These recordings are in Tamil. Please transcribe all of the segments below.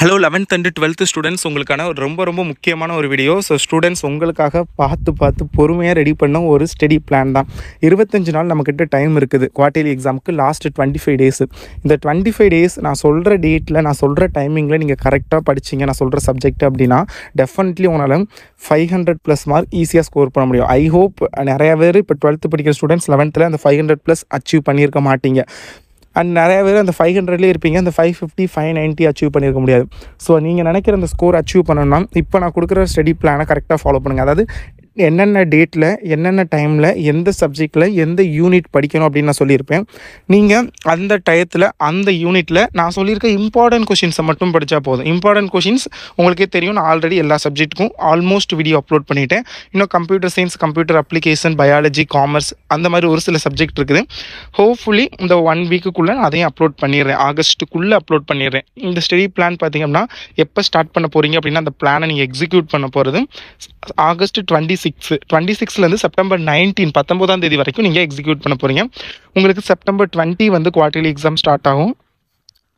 hello eleventh and twelfth students உங்களுக்கான ஒரு ரொம்ப ரொம்ப முக்கியமான ஒரு வீடியோ ஸோ ஸ்டூடெண்ட்ஸ் உங்களுக்காக பார்த்து பார்த்து பொறுமையாக ரெடி பண்ண ஒரு ஸ்டடி பிளான் தான் இருபத்தஞ்சு நாள் நம்மக்கிட்ட டைம் இருக்குது குவார்டர்லி எக்ஸாமுக்கு லாஸ்ட் டுவெண்ட்டி ஃபைவ் டேஸ் இந்த டுவெண்ட்டி ஃபைவ் டேஸ் நான் சொல்கிற டேட்டில் நான் சொல்கிற டைமிங்கில் நீங்கள் கரெக்டாக படிச்சிங்க நான் சொல்கிற சப்ஜெக்ட் அப்படின்னா டெஃபினெட்லி உங்களால் ஃபைவ் ஹண்ட்ரட் ப்ளஸ் மார்க் ஈஸியாக ஸ்கோர் பண்ண முடியும் ஐ ஹோப் நிறைய பேர் இப்போ டுவெல்த்து படிக்கிற ஸ்டூடெண்ட்ஸ் லெவன்த்தில் அந்த ஃபைவ் ஹண்ட்ரட் ப்ளஸ் அச்சீவ் பண்ணியிருக்க மாட்டீங்க அண்ட் நிறைய பேர் அந்த ஃபைவ் ஹண்ட்ரட்லேயே இருப்பீங்க அந்த five fifty five ninety achieve பண்ணியிருக்க முடியாது ஸோ நீங்கள் நினைக்கிற அந்த ஸ்கோர் அச்சீவ் பண்ணணும்னா இப்போ நான் கொடுக்குற ஸ்டடி பிளானை கரெக்டாக ஃபாலோ பண்ணுங்கள் அதாவது என்னென்ன டேட்டில் என்னென்ன டைமில் எந்த சப்ஜெக்டில் எந்த யூனிட் படிக்கணும் அப்படின்னு நான் சொல்லியிருப்பேன் நீங்கள் அந்த டயத்தில் அந்த யூனிட்டில் நான் சொல்லியிருக்க இம்பார்ட்டன்ட் கொஷின்ஸை மட்டும் படித்தா போதும் இம்பார்ட்டன்ட் கொஷின்ஸ் உங்களுக்கே தெரியும் நான் ஆல்ரெடி எல்லா சப்ஜெக்ட்டுக்கும் ஆல்மோஸ்ட் வீடியோ அப்லோட் பண்ணிட்டேன் இன்னும் computer science computer application biology commerce அந்த மாதிரி ஒரு சில சப்ஜெக்ட் இருக்குது ஹோப்ஃபுல்லி இந்த ஒன் வீக்குக்குள்ளே நான் அதையும் அப்லோட் பண்ணிடுறேன் ஆகஸ்ட்டுக்குள்ளே அப்லோட் பண்ணிடுறேன் இந்த ஸ்டடி பிளான் பார்த்தீங்கன்னா எப்போ ஸ்டார்ட் பண்ண போகிறீங்க அப்படின்னா அந்த பிளானை நீங்கள் எக்ஸிக்யூட் பண்ண போகிறது ஆகஸ்ட் டுவெண்ட்டி சிக்ஸ் டுவெண்ட்டி சிக்ஸ்லேருந்து செப்டம்பர் நைன்டீன் பத்தொம்போதாம் தேதி வரைக்கும் நீங்கள் எக்ஸிக்யூட் பண்ண போகிறீங்க உங்களுக்கு செப்டம்பர் டுவெண்ட்டி வந்து குவார்டர்லி எக்ஸாம் ஸ்டார்ட் ஆகும்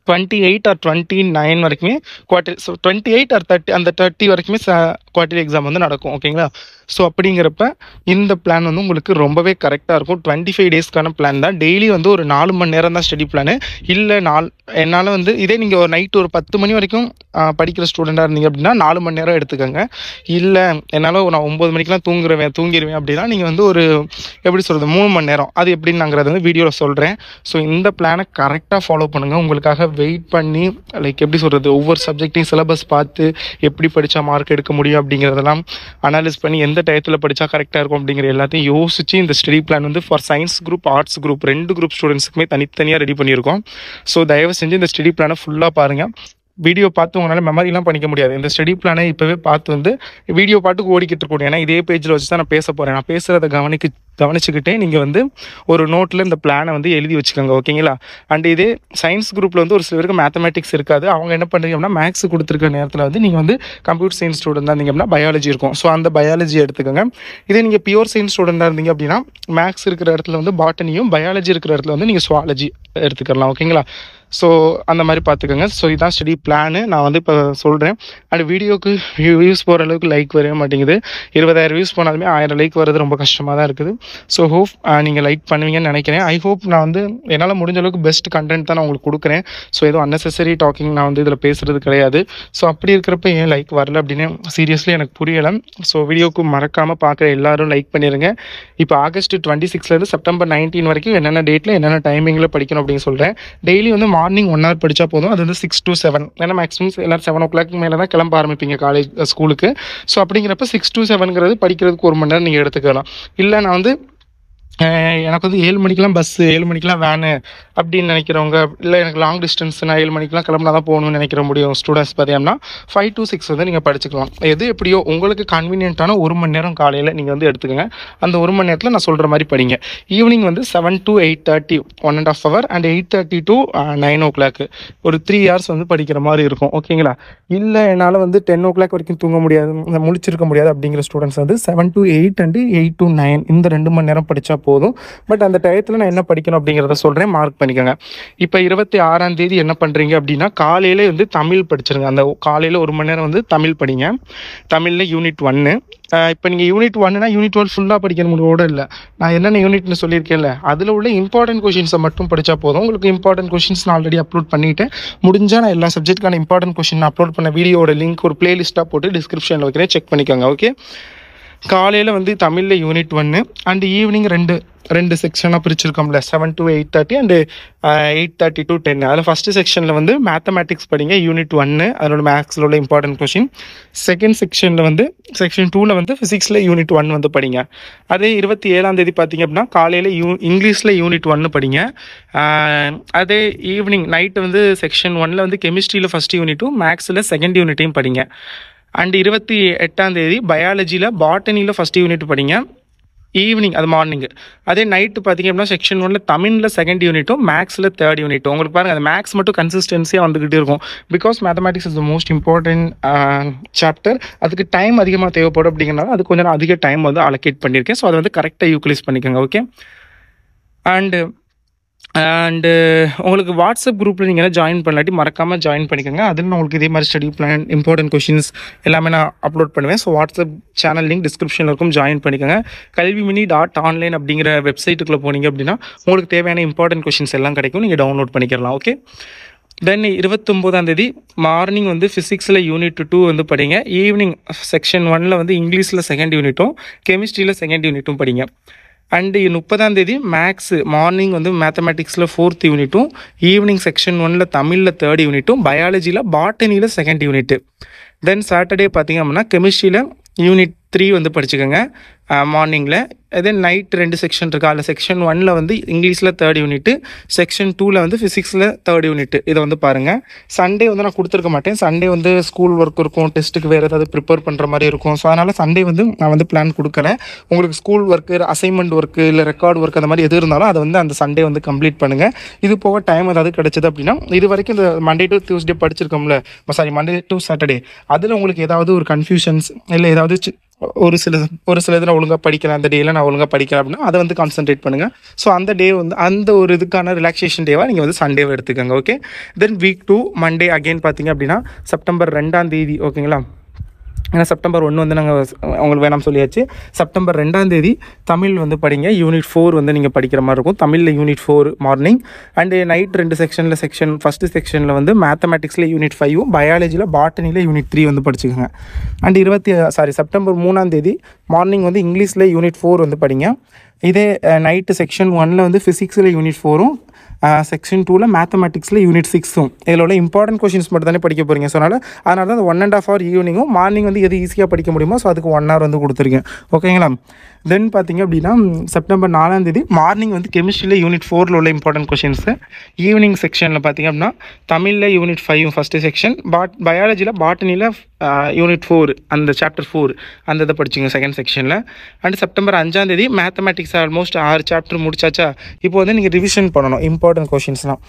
twenty eight or twenty nine வரைக்குமே quarter so twenty eight or thirty அந்த தேர்ட்டி வரைக்குமே குவார்டர் எக்ஸாம் வந்து நடக்கும் ஓகேங்களா ஸோ அப்படிங்கிறப்ப இந்த பிளான் வந்து உங்களுக்கு ரொம்பவே கரெக்டாக இருக்கும் டுவெண்ட்டி ஃபைவ் டேஸ்க்கான பிளான் தான் டெய்லி வந்து ஒரு நாலு மணி நேரம் தான் ஸ்டடி பிளான் இல்லை நாள் என்னால் வந்து இதே நீங்கள் ஒரு நைட் ஒரு பத்து மணி வரைக்கும் படிக்கிற ஸ்டூடெண்ட்டாக இருந்தீங்க அப்படின்னா நாலு மணி நேரம் எடுத்துக்கோங்க இல்லை என்னால் நான் ஒம்பது மணிக்கெலாம் தூங்குறவேன் தூங்கிடுவேன் அப்படின்னா நீங்கள் வந்து ஒரு எப்படி சொல்கிறது மூணு மணி நேரம் அது எப்படின்னுங்கிறத வந்து வீடியோவில் சொல்கிறேன் ஸோ இந்த பிளானை கரெக்டாக ஃபாலோ பண்ணுங்கள் உங்களுக்காக வெயிட் பண்ணி லைக் எப்படி சொல்கிறது ஒவ்வொரு சப்ஜெக்டையும் சிலபஸ் பார்த்து எப்படி படித்தா மார்க் எடுக்க முடியும் அப்படிங்கிறதெல்லாம் அனாலிஸ் பண்ணி எந்த டயத்தில் படித்தா கரெக்டாக இருக்கும் அப்படிங்கிற எல்லாத்தையும் யோசித்து இந்த ஸ்டடி பிளான் வந்து for science group arts group ரெண்டு குரூப் ஸ்டூடெண்ட்ஸுக்குமே தனித்தனியாக ரெடி பண்ணியிருக்கோம் ஸோ தயவு செஞ்சு இந்த ஸ்டடி பிளானை ஃபுல்லாக பாருங்கள் வீடியோ பார்த்து உங்களால் மெமரிலாம் பண்ணிக்க முடியாது இந்த ஸ்டடி பிளானை இப்போவே பார்த்து வந்து வீடியோ பாட்டுக்கு ஓடிக்கிட்டு இருக்கணும் ஏன்னா இதே பேஜில் வச்சு தான் நான் பேச போகிறேன் நான் பேசுகிறத கவனிக்கு கவனிச்சுக்கிட்டே நீங்கள் வந்து ஒரு நோட்டில் இந்த பிளானை வந்து எழுதி வச்சுக்கோங்க ஓகேங்களா அண்ட் இதே சயின்ஸ் குரூப்பில் வந்து ஒரு சில பேருக்கு மேத்தமெட்டிக்ஸ் இருக்காது அவங்க என்ன பண்ணுறீங்க அப்படின்னா மேக்ஸ் கொடுத்துருக்க நேரத்தில் வந்து நீங்கள் வந்து கம்ப்யூட்டர் சயின்ஸ் ஸ்டூடெண்ட் இருந்தீங்க அப்படின்னா பயாலஜி இருக்கும் ஸோ அந்த பயாலஜி எடுத்துக்கோங்க இதே நீங்கள் பியூர் சயின்ஸ் ஸ்டூடெண்ட்டாக இருந்தீங்க அப்படின்னா மேக்ஸ் இருக்கிற இடத்துல வந்து பாட்டனியும் பயாலஜி இருக்கிற இடத்துல வந்து நீங்கள் சுவாலஜி எடுத்துக்கலாம் ஓகேங்களா ஸோ அந்த மாதிரி பார்த்துக்கோங்க ஸோ இதுதான் ஸ்டடி பிளானு நான் வந்து இப்போ சொல்கிறேன் அண்ட் வீடியோக்கு வியூஸ் போகிற அளவுக்கு லைக் வரவே மாட்டேங்குது இருபதாயிரம் வியூஸ் போனாலுமே ஆயிரம் லைக் வர்றது ரொம்ப கஷ்டமாக தான் இருக்குது ஸோ ஹோப் நீங்கள் லைக் பண்ணுவீங்கன்னு நினைக்கிறேன் ஐ ஹோப் நான் வந்து என்னால் முடிஞ்ச அளவுக்கு பெஸ்ட் கண்டென்ட் தான் நான் உங்களுக்கு கொடுக்குறேன் ஸோ எதுவும் அன்னெசரி டாக்கிங் நான் வந்து இதில் பேசுகிறது கிடையாது ஸோ அப்படி இருக்கிறப்ப ஏன் லைக் வரல அப்படின்னு சீரியஸ்லி எனக்கு புரியலை ஸோ வீடியோக்கு மறக்காமல் பார்க்குற எல்லாரும் லைக் பண்ணிடுங்க இப்போ ஆகஸ்ட் டுவெண்ட்டி சிக்ஸ்லேருந்து செப்டம்பர் நைன்டீன் வரைக்கும் என்னென்ன டேட்டில் என்னென்ன டைமிங்கில் படிக்கணும் அப்படின்னு சொல்கிறேன் டெய்லி வந்து மார்னிங் ஒன் ஹவர் படித்தா போதும் அது வந்து சிக்ஸ் டு செவன் ஏன்னா மேக்ஸிமம் எல்லோரும் செவன் ஓ கிளாக் மேலே தான் கிளம்ப ஆரம்பிப்பீங்க காலேஜ் ஸ்கூலுக்கு ஸோ அப்படிங்கிறப்ப சிக்ஸ் டு செவனுங்கிறது படிக்கிறதுக்கு ஒரு மணி நேரம் நீங்கள் எடுத்துக்கலாம் இல்லை நான் வந்து எனக்கு வந்து ஏழு மணிக்கெலாம் பஸ்ஸு ஏழு மணிக்கெலாம் வேனு அப்படின்னு நினைக்கிறவங்க இல்லை எனக்கு லாங் டிஸ்டன்ஸ் நான் ஏழு மணிக்கெலாம் கிளம்புனா தான் போகணும்னு நினைக்கிற முடியும் ஸ்டூடெண்ட்ஸ் பார்த்தீங்கன்னா ஃபைவ் டு சிக்ஸ் வந்து நீங்கள் படிச்சுக்கலாம் எது எப்படியோ உங்களுக்கு கன்வீனியன்ட்டான ஒரு மணி நேரம் காலையில் நீங்கள் வந்து எடுத்துக்கோங்க அந்த ஒரு மணி நேரத்தில் நான் சொல்கிற மாதிரி படிங்க ஈவினிங் வந்து seven to eight thirty one and half hour and eight thirty to nine o'clock ஒரு த்ரீ ஹவர்ஸ் வந்து படிக்கிற மாதிரி இருக்கும் ஓகேங்களா இல்லை என்னால் வந்து டென் ஓ கிளாக் வரைக்கும் தூங்க முடியாது முழிச்சிருக்க முடியாது அப்படிங்கிற ஸ்டூடெண்ட்ஸ் வந்து seven to eight and eight to nine இந்த ரெண்டு மணி நேரம் படித்தா போதும் பட் அந்த டயத்தில் நான் என்ன படிக்கணும் அப்படிங்கிறத சொல்கிறேன் மார்க் பண்ணிக்கோங்க இப்போ இருபத்தி ஆறாம் தேதி என்ன பண்ணுறீங்க அப்படின்னா காலையிலே வந்து தமிழ் படிச்சிருங்க அந்த காலையில் ஒரு மணி நேரம் வந்து தமிழ் படிங்க தமிழில் யூனிட் ஒன்று இப்போ நீங்கள் யூனிட் ஒன்னுனா யூனிட் ஒன் ஃபுல்லாக படிக்கணும் கூட இல்லை நான் என்னென்ன யூனிட்னு சொல்லியிருக்கேன்ல அதில் உள்ள இம்பார்ட்டன்ட் கொஷின்ஸை மட்டும் படித்தா போதும் உங்களுக்கு இம்பார்ட்டன்ட் கொஷின்ஸ் நான் ஆல்ரெடி அப்லோட் பண்ணிவிட்டேன் முடிஞ்சால் நான் எல்லா சப்ஜெக்ட்டுக்கான இம்பார்ட்டன்ட் கொஷின் அப்லோட் பண்ண வீடியோட லிங்க் ஒரு பிளேலிஸ்ட்டாக போட்டு டிஸ்கிரிப்ஷனில் வைக்கிறேன் செக் பண்ணிக்கோங்க ஓகே காலையில் வந்து தமிழில் யூனிட் ஒன்று அண்டு ஈவினிங் ரெண்டு ரெண்டு செக்ஷனாக பிரிச்சிருக்கோம்ல seven to eight thirty and eight thirty to ten அதில் ஃபஸ்ட்டு செக்ஷனில் வந்து மேத்தமேட்டிக்ஸ் படிங்க யூனிட் ஒன்று அதோட மேக்ஸில் உள்ள இம்பார்ட்டன்ட் கொஷின் செகண்ட் செக்ஷனில் வந்து செக்ஷன் டூவில் வந்து ஃபிசிக்ஸில் யூனிட் ஒன் வந்து படிங்க அதே இருபத்தி ஏழாம் தேதி பார்த்தீங்க அப்படின்னா காலையில் யூ இங்கிலீஷில் யூனிட் ஒன்று படிங்க uh, அதே ஈவினிங் நைட்டு வந்து செக்ஷன் ஒனில் வந்து கெமிஸ்ட்ரியில் ஃபஸ்ட் யூனிட்டும் மேக்ஸில் செகண்ட் யூனிட்டையும் படிங்க அண்ட் இருபத்தி எட்டாம் தேதி பயாலஜியில் பாட்டனியில் ஃபஸ்ட் யூனிட் படிங்க ஈவினிங் அது மார்னிங்கு அதே நைட்டு பார்த்திங்க அப்படின்னா செக்ஷன் ஒன்றில் தமிழில் செகண்ட் யூனிட்டும் மேக்ஸில் தேர்ட் யூனிட்டும் உங்களுக்கு பாருங்கள் அந்த மேக்ஸ் மட்டும் கன்சிஸ்டன்சியாக வந்துக்கிட்டே இருக்கும் because mathematics is the most important chapter அதுக்கு டைம் அதிகமாக தேவைப்படும் அப்படிங்கிறனால அது கொஞ்சம் அதிக டைம் வந்து அலோகேட் பண்ணியிருக்கேன் ஸோ அதை வந்து கரெக்டாக யூக்ளிஸ் பண்ணிக்கோங்க ஓகே அண்டு அண்டு uh, உங்களுக்கு வாட்ஸ்அப் குரூப்பில் நீங்கள் ஜாயின் பண்ணலாட்டி மறக்காமல் ஜாயின் பண்ணிக்கோங்க அதில் நான் உங்களுக்கு இதே மாதிரி ஸ்டடி பிளான் இம்பார்ட்டன்ட் கொஷின்ஸ் எல்லாமே நான் அப்லோட் பண்ணுவேன் ஸோ வாட்ஸ்அப் சேனல் லிங்க் டிஸ்கிரிப்ஷனில் இருக்கும் ஜாயின் பண்ணிக்கோங்க கல்வி மினி டாட் ஆன்லைன் அப்படிங்கிற வெப்சைட்டுக்குள்ளே போனீங்க அப்படின்னா உங்களுக்கு தேவையான இம்பார்ட்டன்ட் கொஷின்ஸ் எல்லாம் கிடைக்கும் நீங்கள் டவுன்லோட் பண்ணிக்கலாம் ஓகே தென் இருபத்தொம்போதாம் தேதி மார்னிங் வந்து ஃபிசிக்ஸில் யூனிட் டூ வந்து படிங்க ஈவினிங் செக்ஷன் ஒனில் வந்து இங்கிலீஷில் செகண்ட் யூனிட்டும் கெமிஸ்ட்ரியில் செகண்ட் யூனிட்டும் படிங்க அண்டு முப்பதாம் தேதி மேக்ஸ் மார்னிங் வந்து மேத்தமெட்டிக்ஸில் ஃபோர்த் யூனிட்டும் ஈவினிங் செக்ஷன் ஒனில் தமிழில் தேர்ட் யூனிட்டும் பயாலஜியில் பாட்டனியில் செகண்ட் யூனிட்டு தென் சாட்டர்டே பார்த்திங்க அப்படின்னா கெமிஸ்ட்ரியில் யூனிட் த்ரீ வந்து படிச்சுக்கோங்க மார்னிங்கில் அதே நைட் ரெண்டு செக்ஷன் இருக்குது அதில் செக்ஷன் ஒனில் வந்து இங்கிலீஷில் தேர்ட் யூனிட்டு செக்ஷன் டூவில் வந்து ஃபிசிக்ஸில் தேர்ட் யூனிட்டு இதை வந்து பாருங்கள் சண்டே வந்து நான் கொடுத்துருக்க மாட்டேன் சண்டே வந்து ஸ்கூல் ஒர்க் இருக்கும் டெஸ்ட்டுக்கு வேறு ஏதாவது ப்ரிப்பேர் பண்ணுற மாதிரி இருக்கும் ஸோ அதனால் சண்டே வந்து நான் வந்து பிளான் கொடுக்குறேன் உங்களுக்கு ஸ்கூல் ஒர்க்கு அசைன்மெண்ட் ஒர்க்கு இல்லை ரெக்கார்ட் ஒர்க் அந்த மாதிரி எது இருந்தாலும் அதை வந்து அந்த சண்டே வந்து கம்ப்ளீட் பண்ணுங்கள் இது போக டைம் ஏதாவது கிடச்சிது அப்படின்னா இது வரைக்கும் இந்த மண்டே டு டியூஸ்டே படிச்சிருக்கோம்ல சாரி மண்டே டு சாட்டர்டே அதில் உங்களுக்கு ஏதாவது ஒரு கன்ஃபியூஷன்ஸ் இல்லை ஏதாவது ஒரு சில ஒரு சில இதில் ஒழுங்காக படிக்கல அந்த டேயில் நான் ஒழுங்காக படிக்கல அப்படின்னா அதை வந்து கான்சென்ட்ரேட் பண்ணுங்கள் ஸோ அந்த டே வந்து அந்த ஒரு இதுக்கான ரிலாக்ஸேஷன் டேவாக நீங்கள் வந்து சண்டேவை எடுத்துக்கோங்க okay then week two Monday again பார்த்தீங்க அப்படின்னா செப்டம்பர் ரெண்டாம் தேதி ஓகேங்களா ஏன்னா செப்டம்பர் ஒன்று வந்து நாங்கள் அவங்களுக்கு வேணாம் சொல்லியாச்சு செப்டம்பர் ரெண்டாம் தேதி தமிழ் வந்து படிங்க யூனிட் ஃபோர் வந்து நீங்கள் படிக்கிற மாதிரி இருக்கும் தமிழில் unit four morning and night ரெண்டு செக்ஷனில் செக்ஷன் ஃபஸ்ட்டு செக்ஷனில் வந்து மேத்தமெட்டிக்ஸில் யூனிட் ஃபைவும் பயாலஜியில் பாட்டனியில் யூனிட் த்ரீ வந்து படிச்சுக்கோங்க அண்டு இருபத்தி சாரி செப்டம்பர் மூணாம் தேதி மார்னிங் வந்து இங்கிலீஷில் யூனிட் ஃபோர் வந்து படிங்க இதே நைட்டு செக்ஷன் ஒனில் வந்து ஃபிசிக்ஸில் யூனிட் ஃபோரும் செக்ஷன் டூவில் மேத்தமெட்டிக்ஸில் யூனிட் சிக்ஸும் இதில் உள்ள இம்பார்ட்டன்ட் கொஷின்ஸ் மட்டும் தானே படிக்க போகிறீங்க ஸோ அதனால் அதனால தான் அந்த ஒன் அண்ட் ஆஃப் ஹவர் ஈவினிங்கும் மார்னிங் வந்து எது ஈஸியாக படிக்க முடியுமோ ஸோ அதுக்கு ஒன் ஹவர் வந்து கொடுத்துருக்கேன் ஓகேங்களா தென் பார்த்தீங்க அப்படின்னா செப்டம்பர் நாலாம் தேதி மார்னிங் வந்து கெமிஸ்ட்ரியில் யூனிட் ஃபோரில் உள்ள இம்பார்ட்டன்ட் கொஷின்ஸு ஈவினிங் செக்ஷனில் பார்த்திங்க அப்படின்னா தமிழில் யூனிட் ஃபைவ் ஃபஸ்ட்டு செக்ஷன் பாட் பயாலஜியில் பாட்டனியில் யூனிட் ஃபோர் அந்த சாப்டர் ஃபோர் அந்த இதை படிச்சுங்க செகண்ட் செக்ஷனில் அண்ட் செப்டம்பர் அஞ்சாந்தேதி மேத்தமெட்டிக்ஸ் ஆல்மோஸ்ட் ஆறு சாப்டர் முடிச்சாச்சா இப்போ வந்து நீங்கள் ரிவிஷன் பண்ணணும் இம்பார்ட்டன்ட் இம்பார்ட்டன்ட் கொஷின்ஸ்லாம்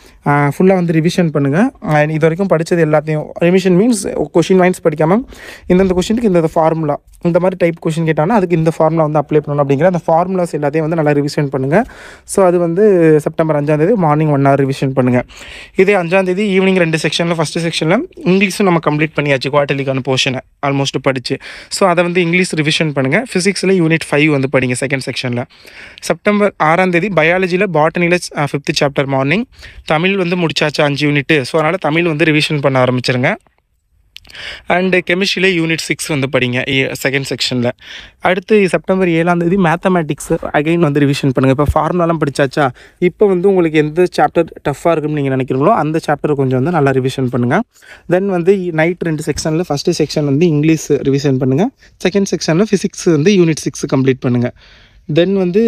ஃபுல்லாக வந்து ரிவிஷன் பண்ணுங்கள் இது வரைக்கும் படித்தது எல்லாத்தையும் ரிவிஷன் மீன்ஸ் கொஷின் வைன்ஸ் படிக்காமல் இந்தந்த கொஷினுக்கு இந்த ஃபார்முலா இந்த மாதிரி டைப் கொஷின் கேட்டாங்கன்னா அதுக்கு இந்த ஃபார்முலா வந்து அப்ளை பண்ணணும் அப்படிங்கிற அந்த ஃபார்முலாஸ் எல்லாத்தையும் வந்து நல்லா ரிவிஷன் பண்ணுங்கள் ஸோ அது வந்து செப்டம்பர் அஞ்சாந்தேதி மார்னிங் ஒன் ஹவர் ரிவிஷன் பண்ணுங்கள் இதே அஞ்சாந்தேதி ஈவினிங் ரெண்டு செக்ஷனில் ஃபஸ்ட்டு செக்ஷனில் இங்கிலீஷும் நம்ம கம்ப்ளீட் பண்ணியாச்சு குவார்டர்லிக்கான போர்ஷனை ஆல்மோஸ்ட் படித்து ஸோ அதை வந்து இங்கிலீஷ் ரிவிஷன் பண்ணுங்கள் ஃபிசிக்ஸில் யூனிட் ஃபைவ் வந்து படிங்க செகண்ட் செக்ஷனில் செப்டம்பர் ஆறாந்தேதி பயாலஜியில் பாட்டனியில் ஃபிஃப்த்து சாப்டர் மார்னிங் தமிழ் வந்து முடிச்சாச்சு அஞ்சு யூனிட்டு ஸோ அதனால் தமிழ் வந்து ரிவிஷன் பண்ண ஆரம்பிச்சிருங்க அண்டு கெமிஸ்ட்ரியில் யூனிட் சிக்ஸ் வந்து படிங்க செகண்ட் செக்ஷனில் அடுத்து செப்டம்பர் ஏழாம் தேதி மேத்தமேட்டிக்ஸ் அகைன் வந்து ரிவிஷன் பண்ணுங்கள் இப்போ ஃபார்முலாலாம் படித்தாச்சா இப்போ வந்து உங்களுக்கு எந்த சாப்டர் டஃப்பாக இருக்குன்னு நீங்கள் நினைக்கிறீங்களோ அந்த சாப்டர் கொஞ்சம் வந்து நல்லா ரிவிஷன் பண்ணுங்கள் தென் வந்து நைட் ரெண்டு செக்ஷனில் ஃபஸ்ட்டு செக்ஷன் வந்து இங்கிலீஷ் ரிவிஷன் பண்ணுங்கள் செகண்ட் செக்ஷனில் ஃபிசிக்ஸ் வந்து யூனிட் சிக்ஸ் கம்ப்ளீட் பண்ணுங்கள் தென் வந்து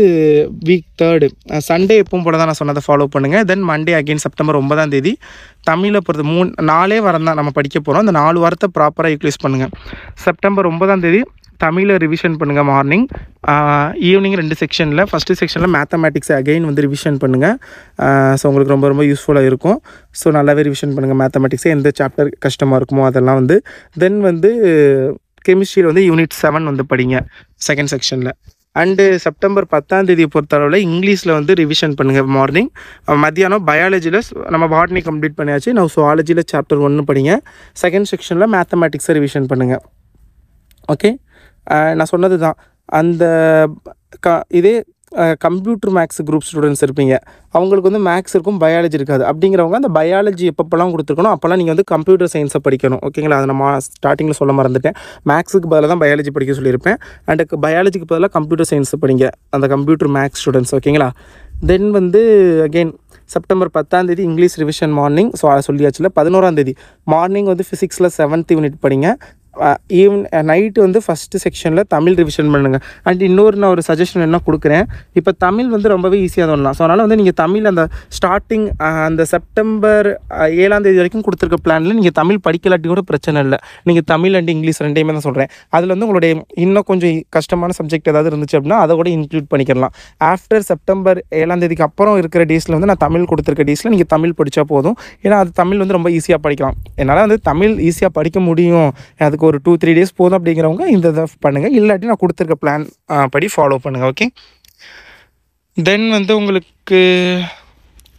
வீக் தேர்டு சண்டே எப்பவும் போல தான் நான் சொன்னதை ஃபாலோ பண்ணுங்கள் தென் மண்டே அகெயின் செப்டம்பர் ஒன்பதாம் தேதி தமிழை பொறுத்த மூணு நாலே வாரம் தான் நம்ம படிக்க போகிறோம் அந்த நாலு வாரத்தை ப்ராப்பராக யூட்டிலைஸ் பண்ணுங்கள் செப்டம்பர் ஒன்பதாம் தேதி தமிழை ரிவிஷன் பண்ணுங்கள் மார்னிங் ஈவினிங் ரெண்டு செக்ஷனில் ஃபஸ்ட்டு செக்ஷனில் மேத்தமேட்டிக்ஸ் அகெயின் வந்து ரிவிஷன் பண்ணுங்கள் ஸோ உங்களுக்கு ரொம்ப ரொம்ப யூஸ்ஃபுல்லாக இருக்கும் ஸோ நல்லாவே ரிவிஷன் பண்ணுங்கள் மேத்தமேட்டிக்ஸே எந்த சாப்டர் கஷ்டமாக இருக்குமோ அதெல்லாம் வந்து தென் வந்து கெமிஸ்ட்ரியில் வந்து யூனிட் செவன் வந்து படிங்க செகண்ட் செக்ஷனில் அண்டு செப்டம்பர் பத்தாம் தேதியை பொறுத்தளவில் இங்கிலீஷில் வந்து ரிவிஷன் பண்ணுங்கள் மார்னிங் மத்தியானம் பயாலஜியில் நம்ம பாட்னி கம்ப்ளீட் பண்ணியாச்சு நான் சுவாலஜியில் சாப்டர் ஒன்று படிங்க செகண்ட் செக்ஷனில் மேத்தமேட்டிக்ஸை ரிவிஷன் பண்ணுங்கள் ஓகே நான் சொன்னது தான் அந்த க இதே கம்ப்யூட்டர் மேக்ஸ் குரூப் ஸ்டூடெண்ட்ஸ் இருப்பீங்க அவங்களுக்கு வந்து மேக்ஸ் இருக்கும் பயாலஜி இருக்காது அப்படிங்கிறவங்க அந்த பயாலஜி எப்பப்பெல்லாம் கொடுத்துருக்கணும் அப்போல்லாம் நீங்கள் வந்து கம்ப்யூட்டர் சயின்ஸை படிக்கணும் ஓகேங்களா அதை நம்ம ஸ்டார்டிங்கில் சொல்ல மறந்துட்டேன் மேக்ஸுக்கு பதிலாக தான் பயாலஜி படிக்க சொல்லியிருப்பேன் அண்ட் பயாலஜிக்கு பதிலாக கம்ப்யூட்டர் சயின்ஸை படிங்க அந்த கம்ப்யூட்டர் மேக்ஸ் ஸ்டூடெண்ட்ஸ் ஓகேங்களா தென் வந்து அகெயின் செப்டம்பர் பத்தாம் தேதி இங்கிலீஷ் ரிவிஷன் மார்னிங் ஸோ அதை சொல்லியாச்சுல பதினோராம் மார்னிங் வந்து ஃபிசிக்ஸில் செவன்த் யூனிட் படிங்க ஈவ் நைட்டு வந்து ஃபஸ்ட்டு செக்ஷனில் தமிழ் ரிவிஷன் பண்ணுங்கள் அண்ட் இன்னொரு நான் ஒரு சஜஷன் என்ன கொடுக்குறேன் இப்போ தமிழ் வந்து ரொம்பவே ஈஸியாக தோணலாம் ஸோ அதனால் வந்து நீங்கள் தமிழ் அந்த ஸ்டார்டிங் அந்த செப்டம்பர் ஏழாம் தேதி வரைக்கும் கொடுத்துருக்க பிளானில் நீங்கள் தமிழ் படிக்கலாட்டி கூட பிரச்சனை இல்லை நீங்கள் தமிழ் அண்ட் இங்கிலீஷ் ரெண்டையுமே தான் சொல்கிறேன் அதில் வந்து உங்களுடைய இன்னும் கொஞ்சம் கஷ்டமான சப்ஜெக்ட் ஏதாவது இருந்துச்சு அப்படின்னா அதை கூட இன்க்ளூட் பண்ணிக்கலாம் ஆஃப்டர் செப்டம்பர் ஏழாம் தேதிக்கு அப்புறம் இருக்கிற டேஸில் வந்து நான் தமிழ் கொடுத்துருக்க டேஸில் நீங்கள் தமிழ் படித்தா போதும் ஏன்னா அது தமிழ் வந்து ரொம்ப ஈஸியாக படிக்கலாம் என்னால் வந்து தமிழ் ஈஸியாக படிக்க முடியும் அதுக்கு உங்களுக்கு ஒரு டூ த்ரீ டேஸ் போதும் அப்படிங்கிறவங்க இந்த இதை பண்ணுங்கள் இல்லாட்டி நான் கொடுத்துருக்க பிளான் படி ஃபாலோ பண்ணுங்கள் ஓகே தென் வந்து உங்களுக்கு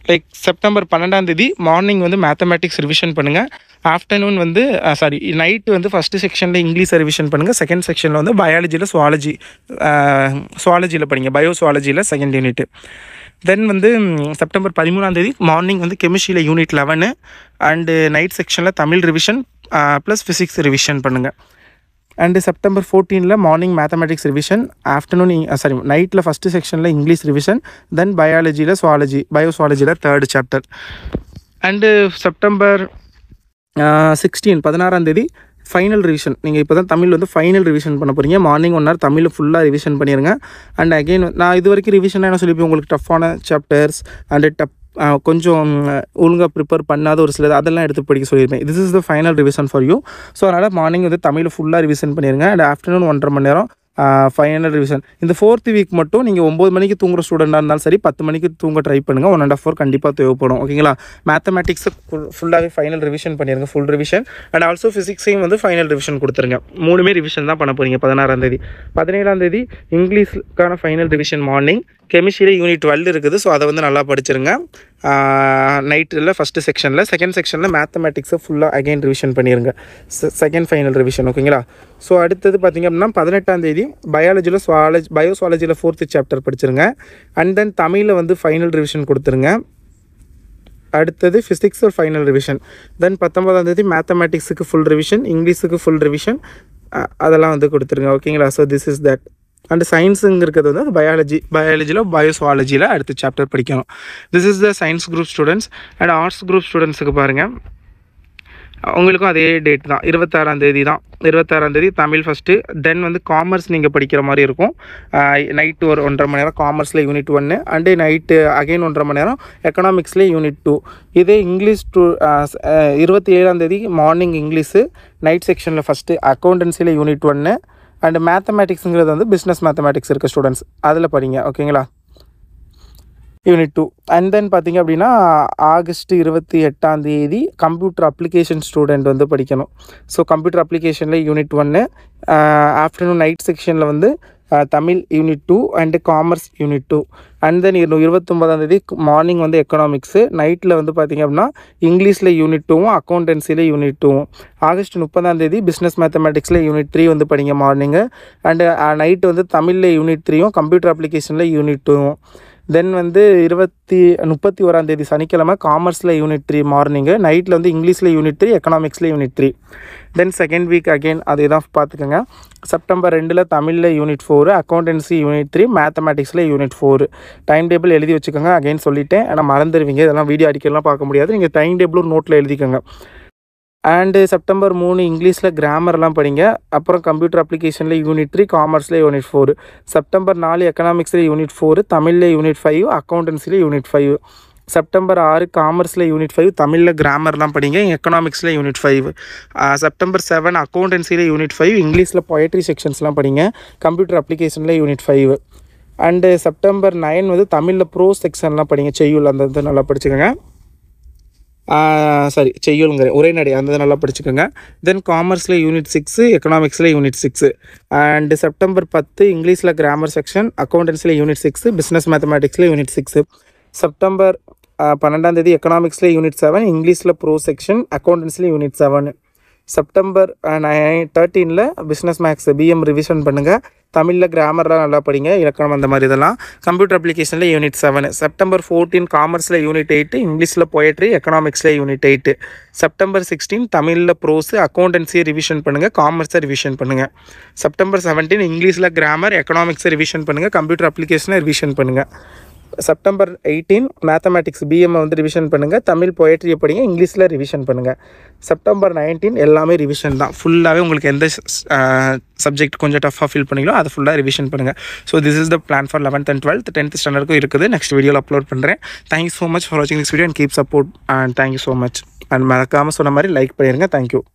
லைக் செப்டம்பர் பன்னெண்டாந்தேதி மார்னிங் வந்து மேத்தமேட்டிக்ஸ் ரிவிஷன் பண்ணுங்கள் ஆஃப்டர்நூன் வந்து சாரி நைட்டு வந்து ஃபஸ்ட்டு செக்ஷனில் இங்கிலீஷ் ரிவிஷன் பண்ணுங்கள் செகண்ட் செக்ஷனில் வந்து பயாலஜியில் சுவாலஜி சுவாலஜியில் படிங்க பயோ சுவாலஜியில் செகண்ட் யூனிட்டு தென் வந்து செப்டம்பர் பதிமூணாந்தேதி மார்னிங் வந்து கெமிஸ்ட்ரியில் யூனிட் லெவனு அண்டு நைட் செக்ஷனில் Tamil revision plus physics revision பண்ணுங்கள் அண்டு செப்டம்பர் ஃபோர்டீனில் morning mathematics revision afternoon sorry நைட்டில் ஃபஸ்ட்டு செக்ஷனில் இங்கிலீஷ் ரிவிஷன் தென் பயாலஜியில் சுவாலஜி பயோசுவாலஜியில் third chapter and September sixteen பதினாறாந்தேதி ஃபைனல் ரிவிஷன் நீங்கள் இப்போ தான் தமிழ் வந்து ஃபைனல் ரிவிஷன் பண்ண போகிறீங்க மார்னிங் ஒன் ஹவர் தமிழில் ஃபுல்லாக ரிவிஷன் பண்ணிடுங்க அண்ட் அகெயின் நான் இது வரைக்கும் ரிவிஷனாக என்ன சொல்லிப்பேன் உங்களுக்கு டஃப்பான சாப்டர்ஸ் அண்டு டப் கொஞ்சம் ஒழுங்காக ப்ரிப்பேர் பண்ணாத ஒரு சிலது அதெல்லாம் எடுத்து படிக்க சொல்லியிருப்பேன் this is the final revision for you so அதனால் மார்னிங் வந்து தமிழ் ஃபுல்லாக ரிவிஷன் பண்ணிடுங்க அண்ட் ஆஃப்டர்நூன் ஒன்றரை மணி நேரம் ஃபைவ் ஹண்ட்ரட் ரிவிஷன் இந்த ஃபோர்த் வீக் மட்டும் நீங்கள் ஒம்பது மணிக்கு தூங்குற ஸ்டூடெண்ட்டாக இருந்தாலும் சரி பத்து மணிக்கு தூங்க ட்ரை பண்ணுங்கள் ஒன் அண்ட் ஆஃப் ஃபோர் கண்டிப்பாக தேவைப்படும் ஓகேங்களா ஃபுல் ஃபுல்லாகவே ஃபைனல் ரிவிஷன் பண்ணிடுங்க ஃபுல் ரிவிஷன் அண்ட் ஆல்சோ ஃபிசிக்ஸையும் வந்து ஃபைனல் ரிவிஷன் கொடுத்துருங்க மூணுமே ரிவிஷன் தான் பண்ண போகிறீங்க பதினாறாம் தேதி பதினேழாம் தேதி இங்கிலீஷுக்கான ஃபைனல் ரிவிஷன் மார்னிங் கெமிஸ்ட்ரியில் யூனிட் டுவெல் இருக்குது ஸோ அதை வந்து நல்லா படிச்சிருங்க நைட்டில் ஃபஸ்ட்டு செக்ஷனில் செகண்ட் செக்ஷனில் மேத்தமெட்டிக்ஸை ஃபுல்லாக அகைன் ரிவிஷன் பண்ணிடுங்க செகண்ட் ஃபைனல் ரிவிஷன் ஓகேங்களா ஸோ அடுத்தது பார்த்திங்க அப்படின்னா பதினெட்டாம் தேதி பயாலஜியில் சுவாலஜ் பயோசுவாலஜியில் ஃபோர்த்து சாப்டர் படிச்சிருங்க அண்ட் தென் தமிழில் வந்து ஃபைனல் ரிவிஷன் கொடுத்துருங்க அடுத்தது ஃபிசிக்ஸ் ஒரு ஃபைனல் ரிவிஷன் தென் பத்தொம்பதாம் தேதி மேத்தமெட்டிக்ஸுக்கு ஃபுல் ரிவிஷன் இங்கிலீஷுக்கு ஃபுல் ரிவிஷன் அதெல்லாம் வந்து கொடுத்துருங்க ஓகேங்களா so this is that and சயின்ஸுங்கிறது வந்து பயாலஜி பயாலஜியில் பயோசுவாலஜியில் அடுத்த சாப்டர் படிக்கணும் this is the science group students and arts group ஸ்டூடெண்ட்ஸுக்கு பாருங்கள் உங்களுக்கும் அதே டேட் தான் இருபத்தாறாம் தேதி தான் இருபத்தாறாம் தேதி தமிழ் ஃபஸ்ட்டு தென் வந்து காமர்ஸ் நீங்கள் படிக்கிற மாதிரி இருக்கும் நைட்டு ஒரு ஒன்றரை மணி நேரம் காமர்ஸில் யூனிட் ஒன்று அண்டு நைட்டு அகைன் ஒன்றரை மணி நேரம் எக்கனாமிக்ஸ்லேயே யூனிட் டூ இதே இங்கிலீஷ் டூ இருபத்தி ஏழாம் தேதி மார்னிங் இங்கிலீஷு நைட் செக்ஷனில் ஃபஸ்ட்டு அக்கௌண்டன்சியில் யூனிட் ஒன்று அண்டு மேத்தமேட்டிக்ஸுங்கிறது வந்து பிஸ்னஸ் மேத்தமேட்டிக்ஸ் இருக்குது ஸ்டூடெண்ட்ஸ் அதில் படிங்க ஓகேங்களா யூனிட் டூ அண்ட் தென் பார்த்தீங்க அப்படின்னா ஆகஸ்ட் இருபத்தி எட்டாம் தேதி கம்ப்யூட்டர் அப்ளிகேஷன் ஸ்டூடெண்ட் வந்து படிக்கணும் ஸோ கம்ப்யூட்டர் அப்ளிகேஷனில் யூனிட் ஒன்று ஆஃப்டர்நூன் நைட் செக்ஷனில் வந்து Tamil unit two and commerce unit two and then இருபத்தொம்பதாம் தேதி மார்னிங் வந்து எக்கனாமிக்ஸு நைட்டில் வந்து பார்த்திங்க அப்படின்னா இங்கிலீஷில் யூனிட் டூவும் அக்கௌண்டன்சியில் யூனிட் டூவும் ஆகஸ்ட் முப்பதாம் தேதி பிஸ்னஸ் மேத்தமெட்டிக்ஸில் யூனிட் த்ரீ வந்து படிங்க மார்னிங்கு அண்டு நைட்டு வந்து தமிழில் யூனிட் த்ரீயும் கம்ப்யூட்டர் அப்ளிகேஷனில் யூனிட் டூவும் தென் வந்து இருபத்தி முப்பத்தி ஓராம் தேதி சனிக்கிழமை காமர்ஸில் யூனிட் த்ரீ மார்னிங்கு நைட்டில் வந்து இங்கிலீஷில் யூனிட் த்ரீ எக்கனாமிக்ஸில் unit three then second week again அதே தான் பார்த்துக்கோங்க செப்டம்பர் ரெண்டில் தமிழில் unit four accountancy unit three மேத்தமெட்டிக்ஸில் யூனிட் ஃபோரு டைம் டேபிள் எழுதி வச்சுக்கோங்க அகைன் சொல்லிவிட்டேன் ஆனால் மறந்துடுவீங்க இதெல்லாம் வீடியோ அடிக்கலாம் பார்க்க முடியாது நீங்கள் டைம் டேபிளும் நோட்டில் எழுதிக்கோங்க அண்டு செப்டம்பர் மூணு இங்கிலீஷில் கிராமர்லாம் படிங்க அப்புறம் கம்ப்யூட்டர் அப்ளிகேஷனில் யூனிட் த்ரீ காமர்ஸில் யூனிட் ஃபோர் செப்டம்பர் நாலு எக்கனாமிக்ஸில் யூனிட் ஃபோர் தமிழில் யூனிட் ஃபைவ் அக்கௌண்டன்ஸில் யூனிட் ஃபைவ் செப்டம்பர் ஆறு காமர்ஸில் யூனிட் ஃபைவ் தமிழில் கிராமர்லாம் படிங்க எக்கனாமிக்ஸில் யூனிட் ஃபைவ் செப்டம்பர் செவன் அக்கௌண்டன்சியில் யூனிட் ஃபைவ் இங்கிலீஷில் பொயட்ரி செக்ஷன்ஸ்லாம் படிங்க கம்ப்யூட்டர் அப்ளிகேஷனில் unit five and September nine வந்து தமிழில் ப்ரோ செக்ஷன்லாம் படிங்க செய்யுள் அந்த இது நல்லா படிச்சுக்கோங்க சாரி செய்யுள்ங்கிற உரைநடை அந்த நல்லா படிச்சுக்கோங்க தென் காமர்ஸில் யூனிட் சிக்ஸு எக்கனாமிக்ஸில் யூனிட் சிக்ஸு அண்டு செப்டம்பர் பத்து இங்கிலீஷில் கிராமர் செக்ஷன் அக்கௌண்டன்ஸில் யூனிட் சிக்ஸு பிஸ்னஸ் மேத்தமேட்டிக்ஸில் யூனிட் சிக்ஸு செப்டம்பர் பன்னெண்டாம் தேதி எக்கனாமிக்ஸில் யூனிட் செவன் இங்கிலீஷில் ப்ரோ செக்ஷன் அக்கௌண்டன்ஸில் யூனிட் செவன் செப்டம்பர் நைன் தேர்ட்டீனில் பிஸ்னஸ் மேக்ஸ் பிஎம் ரிவிஷன் பண்ணுங்கள் தமிழில் கிராமர்லாம் நல்லா படிங்க இலக்கணம் அந்த மாதிரி இதெல்லாம் கம்ப்யூட்டர் அப்ளிகேஷனில் யூனிட் செவனு செப்டம்பர் ஃபோர்டீன் காமர்ஸில் யூனிட் எயிட்டு இங்கிலீஷில் போயட்ரி எக்கனாமிக்ஸில் யூனிட் எயிட்டு செப்டம்பர் சிக்ஸ்டீன் தமிழில் ப்ரோஸு அக்கௌண்டன்சி ரிவிஷன் பண்ணுங்கள் காமர்ஸை ரிவிஷன் பண்ணுங்கள் செப்டம்பர் செவன்டீன் இங்கிலீஷில் கிராமர் எக்கனாமிக்ஸை ரிவிஷன் பண்ணுங்கள் கம்ப்யூட்டர் அப்ளிகேஷனை ரிவிஷன் பண்ணுங்கள் செப்டம்பர் எயிட்டீன் மேத்தமேட்டிக்ஸ் பிஎம்ஐ வந்து ரிவிஷன் பண்ணுங்கள் தமிழ் பொயட்ரியை படிங்க இங்கிலீஷில் ரிவிஷன் பண்ணுங்கள் செப்டம்பர் நைன்டீன் எல்லாமே ரிவிஷன் தான் ஃபுல்லாகவே உங்களுக்கு எந்த சப்ஜெக்ட் கொஞ்சம் டஃப்பாக ஃபீல் பண்ணிங்களோ அதை ஃபுல்லாக ரிவிஷன் பண்ணுங்கள் so this is the plan for eleventh and twelfth tenth ஸ்டாண்டர்டுக்கும் இருக்குது நெக்ஸ்ட் வீடியோவில் அப்லோட் பண்ணுறேன் thank you so much for வாட்சிங் this video and keep support and thank you so much and மறக்காமல் சொன்ன மாதிரி லைக் பண்ணிடுங்க தேங்க்யூ